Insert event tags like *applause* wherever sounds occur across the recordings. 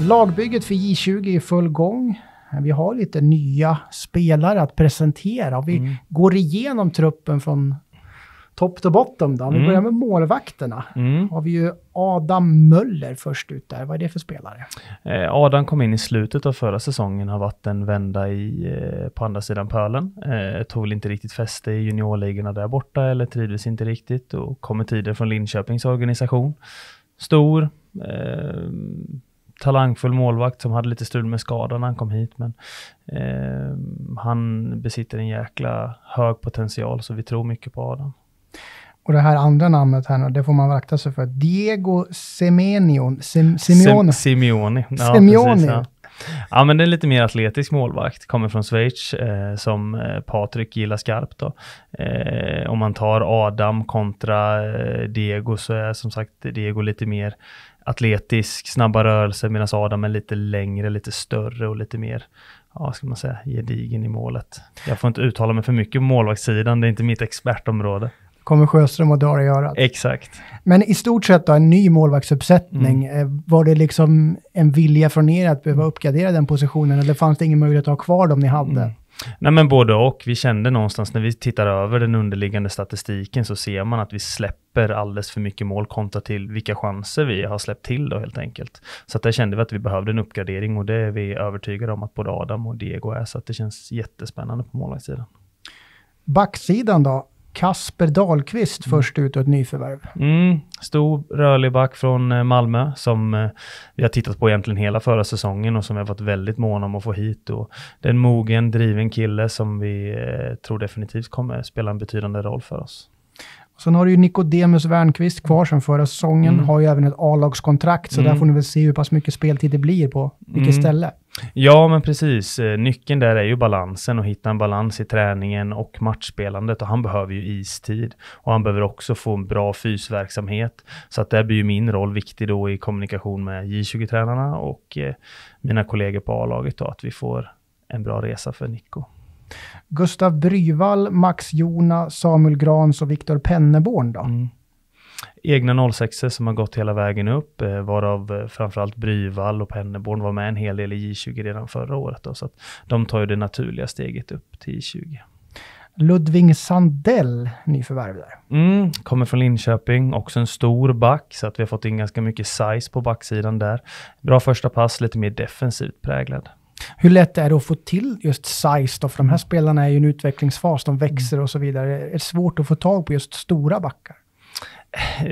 Lagbygget för J20 är i full gång. Vi har lite nya spelare att presentera. Vi mm. går igenom truppen från topp till botten. Då. Vi mm. börjar med målvakterna. Mm. har vi ju Adam Möller först ut där. Vad är det för spelare? Eh, Adam kom in i slutet av förra säsongen, har varit en vända i, eh, på andra sidan pölen. Eh, tog väl inte riktigt fäste i juniorligorna där borta eller trivdes inte riktigt och kommer tidigare från Linköpings organisation. Stor, eh, talangfull målvakt som hade lite strul med skadan när han kom hit. Men eh, han besitter en jäkla hög potential så vi tror mycket på Adam. Och det här andra namnet här nu, det får man akta sig för. Diego Semenion, Sem Simeone. Sem Simeone. Ja, Simeone. Precis, ja. Ja, men det är lite mer atletisk målvakt, kommer från Schweiz, eh, som eh, Patrik gillar skarpt. Då. Eh, om man tar Adam kontra eh, Diego så är som sagt Diego lite mer atletisk, snabba rörelser, medan Adam är lite längre, lite större och lite mer ja, ska man säga, gedigen i målet. Jag får inte uttala mig för mycket om målvaktssidan, det är inte mitt expertområde kommer Sjöström och drar i örat. Exakt. Men i stort sett då, en ny målvaktsuppsättning. Mm. Eh, var det liksom en vilja från er att behöva mm. uppgradera den positionen eller fanns det ingen möjlighet att ha kvar dem ni hade? Mm. Nej men både och. Vi kände någonstans när vi tittar över den underliggande statistiken så ser man att vi släpper alldeles för mycket mål kontra till vilka chanser vi har släppt till då helt enkelt. Så att där kände vi att vi behövde en uppgradering och det är vi övertygade om att både Adam och Diego är. Så att det känns jättespännande på målvaktssidan. Backsidan då? Kasper Dahlqvist mm. först ut och ett nyförvärv. Mm, stor rörlig back från eh, Malmö som eh, vi har tittat på egentligen hela förra säsongen och som vi har varit väldigt måna om att få hit. Och det är en mogen, driven kille som vi eh, tror definitivt kommer spela en betydande roll för oss. Sen har du ju Nikodemus Wernqvist kvar sen förra säsongen. Mm. Har ju även ett A-lagskontrakt, så mm. där får ni väl se hur pass mycket speltid det blir på vilket mm. ställe. Ja, men precis. Eh, nyckeln där är ju balansen och hitta en balans i träningen och matchspelandet. Och han behöver ju istid. Och han behöver också få en bra fysverksamhet. Så att där blir ju min roll viktig då i kommunikation med J20-tränarna och eh, mina kollegor på A-laget då, att vi får en bra resa för Nico. Gustav Bryvall, Max Jona, Samuel Grans och Viktor Penneborn då? Mm. Egna 06 som har gått hela vägen upp, eh, varav eh, framförallt Bryvall och Penneborn var med en hel del i J20 redan förra året. Då, så de tar ju det naturliga steget upp till J20. Ludvig Sandell, nyförvärv där. Mm, kommer från Linköping, också en stor back, så att vi har fått in ganska mycket size på backsidan där. Bra första pass, lite mer defensivt präglad. Hur lätt är det att få till just size då? För de här spelarna är ju i en utvecklingsfas, de växer och så vidare. Är det svårt att få tag på just stora backar?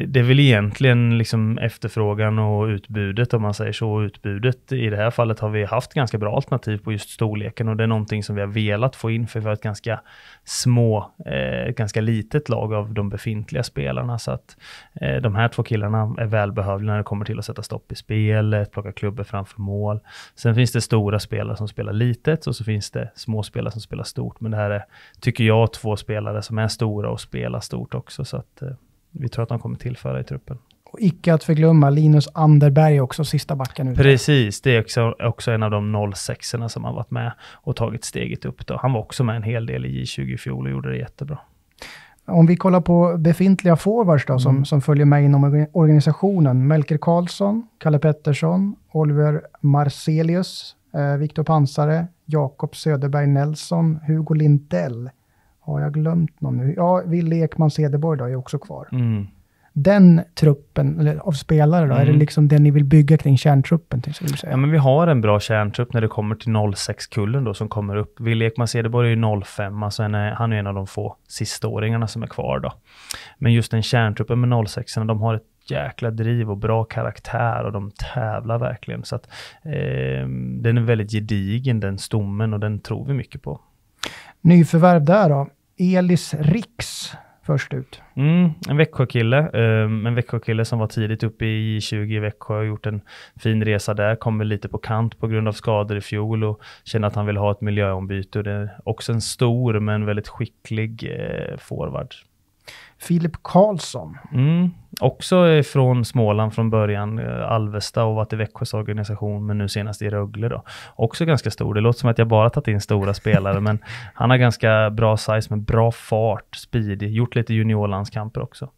det är väl egentligen liksom efterfrågan och utbudet om man säger så. Utbudet i det här fallet har vi haft ganska bra alternativ på just storleken och det är någonting som vi har velat få in för vi har ett ganska små, eh, ganska litet lag av de befintliga spelarna. Så att eh, de här två killarna är välbehövliga när det kommer till att sätta stopp i spelet, plocka klubbor framför mål. Sen finns det stora spelare som spelar litet och så finns det små spelare som spelar stort. Men det här är, tycker jag, två spelare som är stora och spelar stort också. Så att, eh, vi tror att de kommer tillföra i truppen. Och icke att förglömma Linus Anderberg också, sista backen. Ute. Precis, det är också, också en av de 06 som har varit med och tagit steget upp. Då. Han var också med en hel del i J20 i fjol och gjorde det jättebra. Om vi kollar på befintliga forwards då, som, mm. som följer med inom organisationen. Melker Karlsson, Kalle Pettersson, Oliver Marcelius, eh, Viktor Pansare, Jakob Söderberg Nelson, Hugo Lindell. Har jag glömt någon nu? Ja, Wille Ekman Cederborg då är också kvar. Mm. Den truppen av spelare då, mm. är det mm. liksom det ni vill bygga kring kärntruppen? Till, säga? Ja, men vi har en bra kärntrupp när det kommer till 06-kullen då som kommer upp. Wille Ekman Cederborg är ju 05, alltså eh, han är, han är en av de få sistaåringarna som är kvar då. Men just den kärntruppen med 06 de har ett jäkla driv och bra karaktär och de tävlar verkligen. Så att, eh, den är väldigt gedigen den stommen och den tror vi mycket på. Nyförvärv där då? Elis Riks först ut. Mm, en Växjökille, um, en Växjökille som var tidigt uppe i 20 i Växjö och gjort en fin resa där. Kommer lite på kant på grund av skador i fjol och känner att han vill ha ett miljöombyte. Och det är också en stor men väldigt skicklig eh, forward. Filip Karlsson. Mm, också från Småland från början, eh, Alvesta och varit i Växjös organisation, men nu senast i Rögle då. Också ganska stor. Det låter som att jag bara tagit in stora *laughs* spelare, men han har ganska bra size med bra fart, speedig, gjort lite juniorlandskamper också.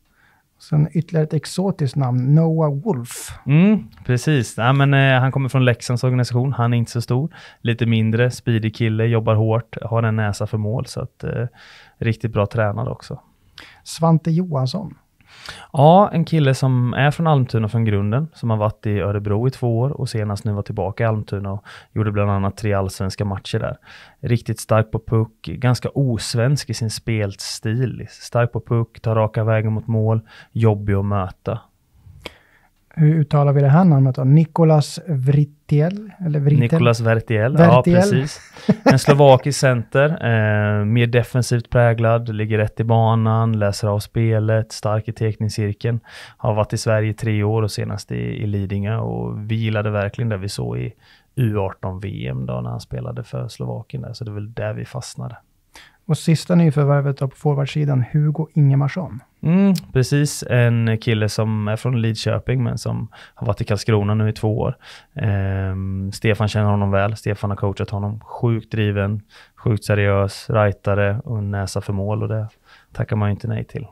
Sen ytterligare ett exotiskt namn, Noah Wolf. Mm, precis. Ja, men, eh, han kommer från Leksands organisation. Han är inte så stor. Lite mindre, speedig kille, jobbar hårt, har en näsa för mål. Så att, eh, riktigt bra tränare också. Svante Johansson. Ja, en kille som är från Almtuna från grunden, som har varit i Örebro i två år och senast nu var tillbaka i Almtuna och gjorde bland annat tre allsvenska matcher där. Riktigt stark på puck, ganska osvensk i sin spelstil. Stark på puck, tar raka vägen mot mål, jobbig att möta hur uttalar vi det här namnet då? Nikolas Vritiel? Eller Vritiel? Nikolas Vertiel, Vertiel. ja precis. En slovakisk center, eh, mer defensivt präglad, ligger rätt i banan, läser av spelet, stark i teckningscirkeln. Har varit i Sverige i tre år och senast i, i Lidingö och vi gillade verkligen det vi såg i U18-VM då när han spelade för Slovakien där, så det är väl där vi fastnade. Och sista nyförvärvet på forwardsidan, Hugo Ingemarsson. Mm, precis, en kille som är från Lidköping men som har varit i Karlskrona nu i två år. Ehm, Stefan känner honom väl, Stefan har coachat honom. Sjukt driven, sjukt seriös, rightare och näsa för mål och det tackar man ju inte nej till.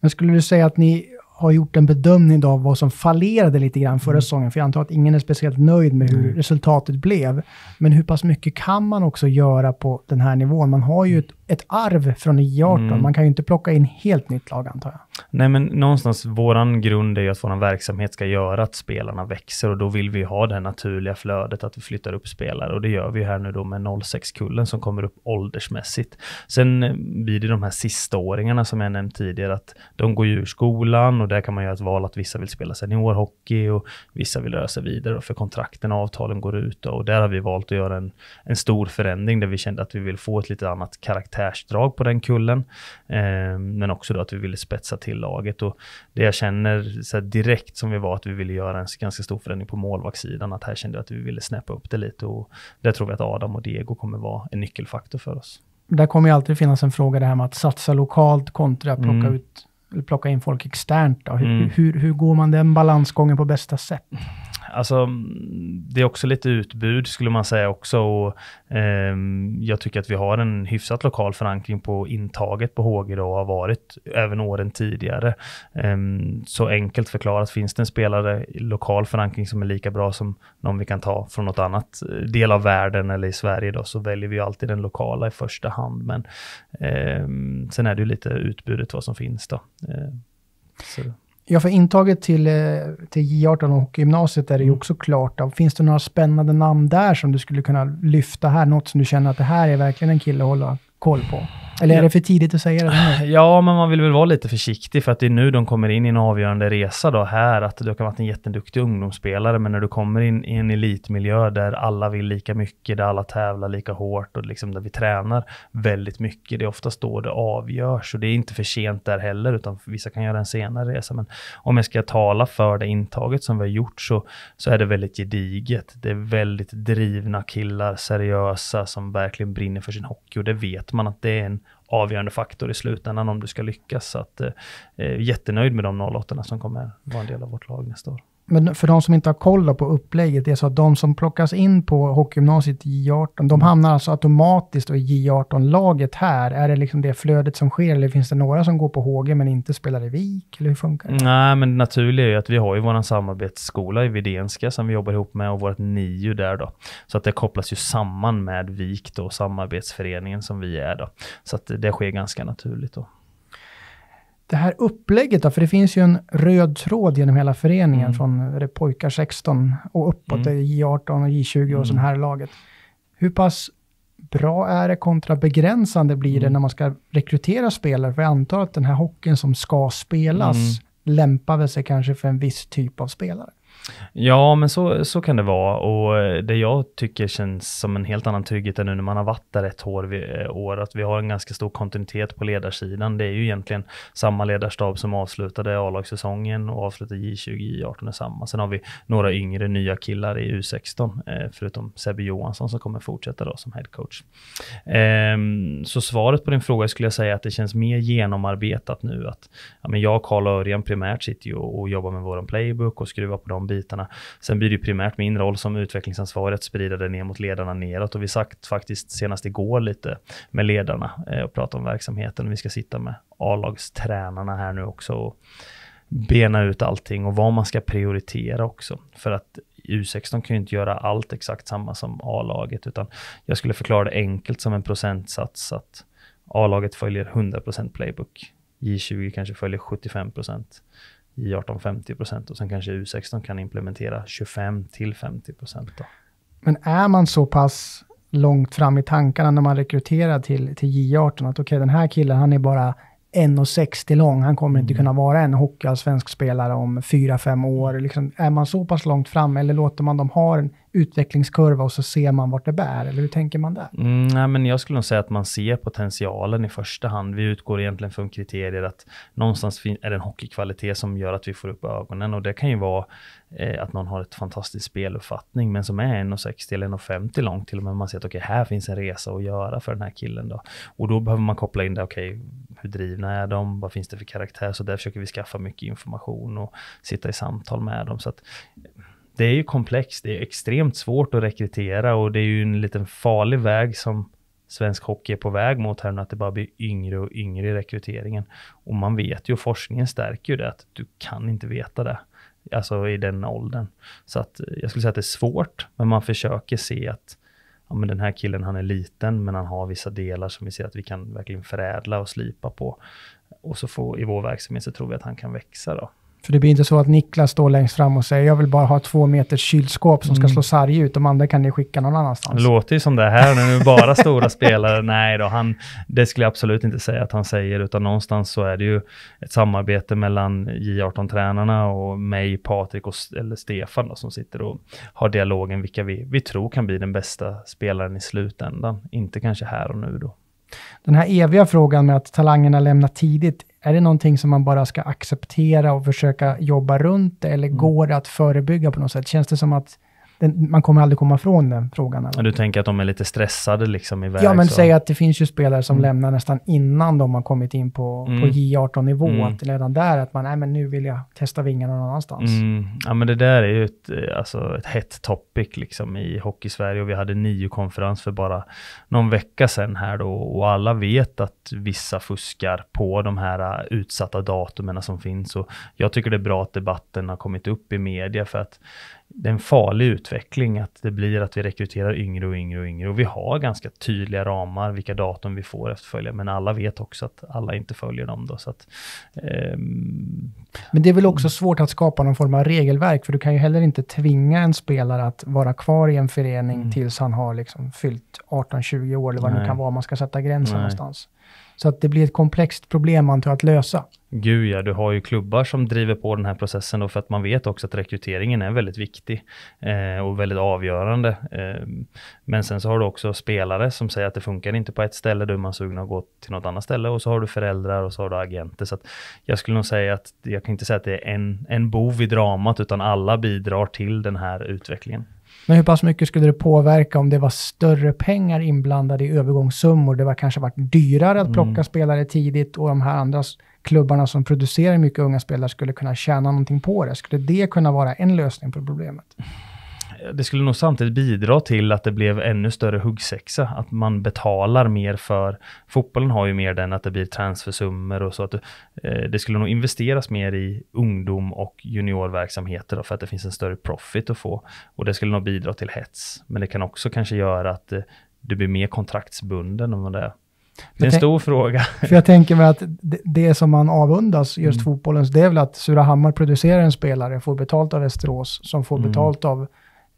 Men skulle du säga att ni har gjort en bedömning av vad som fallerade lite grann förra mm. säsongen, för jag antar att ingen är speciellt nöjd med hur mm. resultatet blev. Men hur pass mycket kan man också göra på den här nivån? Man har ju mm. ett ett arv från I18. Mm. Man kan ju inte plocka in helt nytt lag antar jag. Nej, men någonstans våran grund är ju att våran verksamhet ska göra att spelarna växer och då vill vi ha det naturliga flödet att vi flyttar upp spelare och det gör vi här nu då med 06-kullen som kommer upp åldersmässigt. Sen eh, blir det de här sistaåringarna som jag nämnt tidigare att de går ju ur skolan och där kan man göra ett val att vissa vill spela seniorhockey och vissa vill röra sig vidare för kontrakten och avtalen går ut och där har vi valt att göra en, en stor förändring där vi kände att vi vill få ett lite annat karaktär karaktärsdrag på den kullen. Eh, men också då att vi ville spetsa till laget. Och det jag känner så direkt som vi var att vi ville göra en ganska stor förändring på målvaktssidan. Att här kände jag att vi ville snäppa upp det lite. Och där tror vi att Adam och Diego kommer vara en nyckelfaktor för oss. Där kommer ju alltid finnas en fråga det här med att satsa lokalt kontra plocka mm. ut plocka in folk externt? Då? Hur, mm. hur, hur, går man den balansgången på bästa sätt? alltså, mm, det är också lite utbud skulle man säga också. Och, eh, jag tycker att vi har en hyfsat lokal förankring på intaget på HG då, och har varit även åren tidigare. Eh, så enkelt förklarat, finns det en spelare lokal förankring som är lika bra som någon vi kan ta från något annat eh, del av världen eller i Sverige då, så väljer vi alltid den lokala i första hand. Men eh, sen är det ju lite utbudet vad som finns då. Ehm, så. Ja, för intaget till, eh, till J18 och hockeygymnasiet är det ju mm. också klart. Då. Finns det några spännande namn där som du skulle kunna lyfta här? Något som du känner att det här är verkligen en kille att hålla koll på? Eller är det för tidigt att säga det? *laughs* Ja, men man vill väl vara lite försiktig för att det är nu de kommer in i en avgörande resa då här. Att du kan varit en jätteduktig ungdomsspelare, men när du kommer in i en elitmiljö där alla vill lika mycket, där alla tävlar lika hårt och liksom där vi tränar väldigt mycket. Det är oftast då det avgörs och det är inte för sent där heller, utan vissa kan göra en senare resa. Men om jag ska tala för det intaget som vi har gjort så, så är det väldigt gediget. Det är väldigt drivna killar, seriösa som verkligen brinner för sin hockey och det vet man att det är en avgörande faktor i slutändan om du ska lyckas. Så att, eh, eh jättenöjd med de 08 som kommer vara en del av vårt lag nästa år men för de som inte har koll på upplägget, det är så att de som plockas in på hockeygymnasiet J18, de hamnar alltså automatiskt i J18-laget här. Är det liksom det flödet som sker eller finns det några som går på HG men inte spelar i VIK? Eller hur funkar det? Nej, men det naturliga är ju att vi har ju vår samarbetsskola i Videnska som vi jobbar ihop med och vårt NIU där då. Så att det kopplas ju samman med VIK då, samarbetsföreningen som vi är då. Så att det sker ganska naturligt då det här upplägget då, för det finns ju en röd tråd genom hela föreningen mm. från pojkar 16 och uppåt, mm. J18 och J20 och mm. sån här laget. Hur pass bra är det kontra begränsande blir det mm. när man ska rekrytera spelare? För jag antar att den här hockeyn som ska spelas mm. lämpar väl sig kanske för en viss typ av spelare. Ja, men så, så kan det vara och eh, det jag tycker känns som en helt annan trygghet än nu när man har varit där ett eh, år, att vi har en ganska stor kontinuitet på ledarsidan. Det är ju egentligen samma ledarstab som avslutade A-lagssäsongen och avslutade J20, J18 är samma. Sen har vi några yngre nya killar i U16, eh, förutom Sebbe Johansson som kommer fortsätta då som headcoach. Ehm, så svaret på din fråga skulle jag säga att det känns mer genomarbetat nu att ja, men jag, Karl och Örjan primärt sitter ju och jobbar med våran playbook och skruvar på de bitarna bitarna. Sen blir det ju primärt min roll som utvecklingsansvarig att sprida det ner mot ledarna neråt och vi sagt faktiskt senast igår lite med ledarna eh, och prata om verksamheten. Vi ska sitta med A-lagstränarna här nu också och bena ut allting och vad man ska prioritera också. För att U16 kan ju inte göra allt exakt samma som A-laget, utan jag skulle förklara det enkelt som en procentsats att A-laget följer 100% playbook. J20 kanske följer 75% i 18-50 procent och sen kanske U16 kan implementera 25 till 50 procent. Men är man så pass långt fram i tankarna när man rekryterar till, till J18 att okej, okay, den här killen, han är bara 1,60 lång. Han kommer mm. inte kunna vara en hockeyallsvensk spelare om 4-5 år. Mm. Liksom, är man så pass långt fram eller låter man dem ha en utvecklingskurva och så ser man vart det bär, eller hur tänker man där? Mm, nej, men jag skulle nog säga att man ser potentialen i första hand. Vi utgår egentligen från kriterier att någonstans är det en hockeykvalitet som gör att vi får upp ögonen och det kan ju vara eh, att någon har ett fantastiskt speluppfattning, men som är 1,60 eller 1,50 lång till och med. Man ser att okej, okay, här finns en resa att göra för den här killen då. Och då behöver man koppla in det, okej, okay, hur drivna är de? Vad finns det för karaktär? Så där försöker vi skaffa mycket information och sitta i samtal med dem. Så att det är ju komplext, det är extremt svårt att rekrytera och det är ju en liten farlig väg som svensk hockey är på väg mot här nu, att det bara blir yngre och yngre i rekryteringen. Och man vet ju, och forskningen stärker ju det, att du kan inte veta det, alltså i den åldern. Så att eh, jag skulle säga att det är svårt, men man försöker se att ja, men den här killen, han är liten, men han har vissa delar som vi ser att vi kan verkligen förädla och slipa på. Och så får, i vår verksamhet så tror vi att han kan växa då. För det blir inte så att Niklas står längst fram och säger jag vill bara ha två meters kylskåp som ska mm. slå sarg ut, de andra kan ni skicka någon annanstans. Det låter ju som det här nu, är det bara stora spelare. Nej då, han, det skulle jag absolut inte säga att han säger, utan någonstans så är det ju ett samarbete mellan J18-tränarna och mig, Patrik och eller Stefan då, som sitter och har dialogen vilka vi, vi tror kan bli den bästa spelaren i slutändan. Inte kanske här och nu då. Den här eviga frågan med att talangerna lämnar tidigt, är det någonting som man bara ska acceptera och försöka jobba runt det, eller mm. går det att förebygga på något sätt? Känns det som att den, man kommer aldrig komma ifrån den frågan. Eller? Du tänker att de är lite stressade liksom iväg? Ja, men så. säg att det finns ju spelare som mm. lämnar nästan innan de har kommit in på, mm. på J18-nivå. Mm. Att redan där att man, nej men nu vill jag testa vingarna någon annanstans. Mm. Ja, men det där är ju ett, eh, alltså, ett hett topic liksom i Hockey-Sverige och vi hade nio konferens för bara någon vecka sedan här då och alla vet att vissa fuskar på de här eh, utsatta datumen som finns och jag tycker det är bra att debatten har kommit upp i media för att det är en farlig utveckling att det blir att vi rekryterar yngre och yngre och yngre och vi har ganska tydliga ramar vilka datum vi får efterfölja men alla vet också att alla inte följer dem då så att, ehm. Men det är väl också mm. svårt att skapa någon form av regelverk för du kan ju heller inte tvinga en spelare att vara kvar i en förening mm. tills han har liksom fyllt 18-20 år eller vad det nu kan vara man ska sätta gränsen någonstans. Så att det blir ett komplext problem antar att lösa. Gud ja, du har ju klubbar som driver på den här processen då för att man vet också att rekryteringen är väldigt viktig eh, och väldigt avgörande. Eh, men sen så har du också spelare som säger att det funkar inte på ett ställe, då är man sugen att gå till något annat ställe och så har du föräldrar och så har du agenter. Så att jag skulle nog säga att jag kan inte säga att det är en, en bov i dramat utan alla bidrar till den här utvecklingen. Men hur pass mycket skulle det påverka om det var större pengar inblandade i övergångssummor? Det var kanske varit dyrare att mm. plocka mm. spelare tidigt och de här andra klubbarna som producerar mycket unga spelare skulle kunna tjäna någonting på det. Skulle det kunna vara en lösning på problemet? det skulle nog samtidigt bidra till att det blev ännu större huggsexa, att man betalar mer för, fotbollen har ju mer den att det blir transfersummor och så, att eh, det skulle nog investeras mer i ungdom och juniorverksamheter då, för att det finns en större profit att få. Och det skulle nog bidra till hets, men det kan också kanske göra att eh, du blir mer kontraktsbunden om det är. Det är en stor fråga. För jag *laughs* tänker mig att det, det som man avundas just mm. fotbollens, det är väl att Surahammar producerar en spelare, får betalt av Västerås, som får mm. betalt av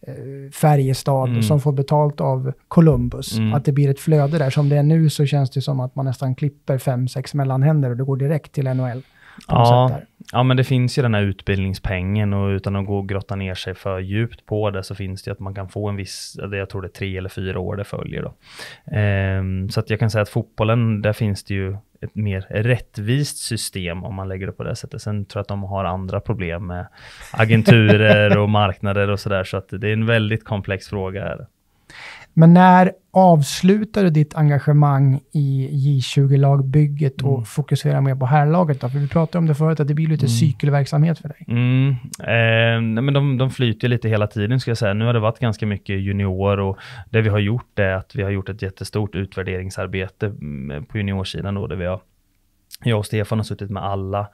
Eh, färjestad mm. som får betalt av Columbus. Mm. Att det blir ett flöde där. Som det är nu så känns det som att man nästan klipper fem, sex mellanhänder och det går direkt till NHL ja, ja, men det finns ju den här utbildningspengen och utan att gå och grotta ner sig för djupt på det så finns det ju att man kan få en viss, jag tror det är tre eller fyra år det följer då. Um, så att jag kan säga att fotbollen, där finns det ju ett mer rättvist system om man lägger det på det sättet. Sen tror jag att de har andra problem med agenturer och *laughs* marknader och sådär, så att det är en väldigt komplex fråga. Här. Men när avslutade ditt engagemang i J20-lagbygget och mm. fokusera mer på herrlaget? Då? För vi pratade om det förut, att det blir lite mm. cykelverksamhet för dig. Mm. Eh, men de, de flyter lite hela tiden, ska jag säga. Nu har det varit ganska mycket junior och det vi har gjort är att vi har gjort ett jättestort utvärderingsarbete mm, på juniorsidan då, där vi har jag och Stefan har suttit med alla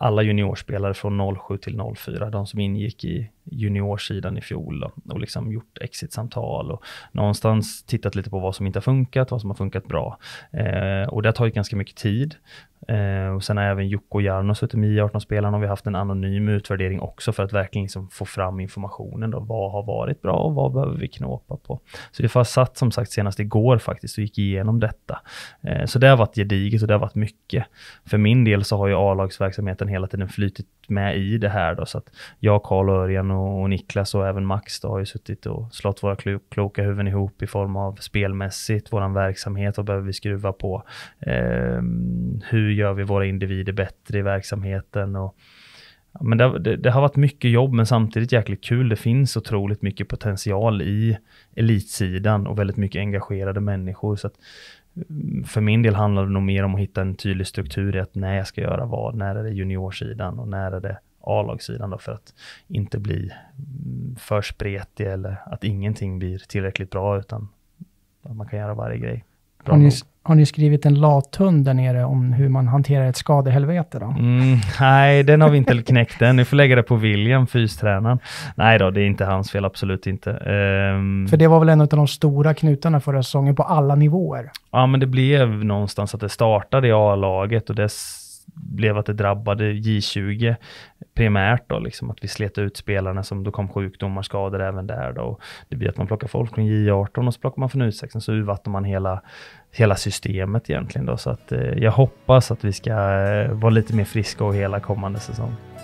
alla juniorspelare från 07 till 04, de som ingick i juniorsidan i fjol då, och liksom gjort exitsamtal och någonstans tittat lite på vad som inte har funkat, vad som har funkat bra. Eh, och det har tagit ganska mycket tid. Eh, och sen har även Jocke och Jarno suttit med i 18-spelarna och vi har haft en anonym utvärdering också för att verkligen liksom få fram informationen. Då. Vad har varit bra och vad behöver vi knåpa på? Så vi satt som sagt senast igår faktiskt och gick igenom detta. Eh, så det har varit gediget och det har varit mycket. För min del så har ju A-lagsverksamheten egentligen hela tiden flytit med i det här. Då, så att jag, Karl, Örjan och, och Niklas och även Max då, har ju suttit och slått våra klo kloka huvuden ihop i form av spelmässigt, vår verksamhet, vad behöver vi skruva på? Eh, hur gör vi våra individer bättre i verksamheten? Och, men det, det, det, har varit mycket jobb, men samtidigt jäkligt kul. Det finns otroligt mycket potential i elitsidan och väldigt mycket engagerade människor. Så att för min del handlar det nog mer om att hitta en tydlig struktur i att när jag ska göra vad, när är det juniorsidan och när är det A-lagssidan då för att inte bli mm, för spretig eller att ingenting blir tillräckligt bra utan att man kan göra varje grej. Har ni, har ni, skrivit en lathund där nere om hur man hanterar ett skadehelvete då? Mm, nej, den har vi inte knäckt än. Ni får lägga det på William, fystränaren. Nej då, det är inte hans fel, absolut inte. Um... För det var väl en av de stora knutarna förra säsongen på alla nivåer? Ja, men det blev någonstans att det startade i A-laget och dess blev att det drabbade J20 primärt då, liksom att vi slet ut spelarna som då kom sjukdomar, skador även där då. det blir att man plockar folk från J18 och så plockar man från U16 så urvattnar man hela, hela systemet egentligen då. Så att eh, jag hoppas att vi ska eh, vara lite mer friska och hela kommande säsong.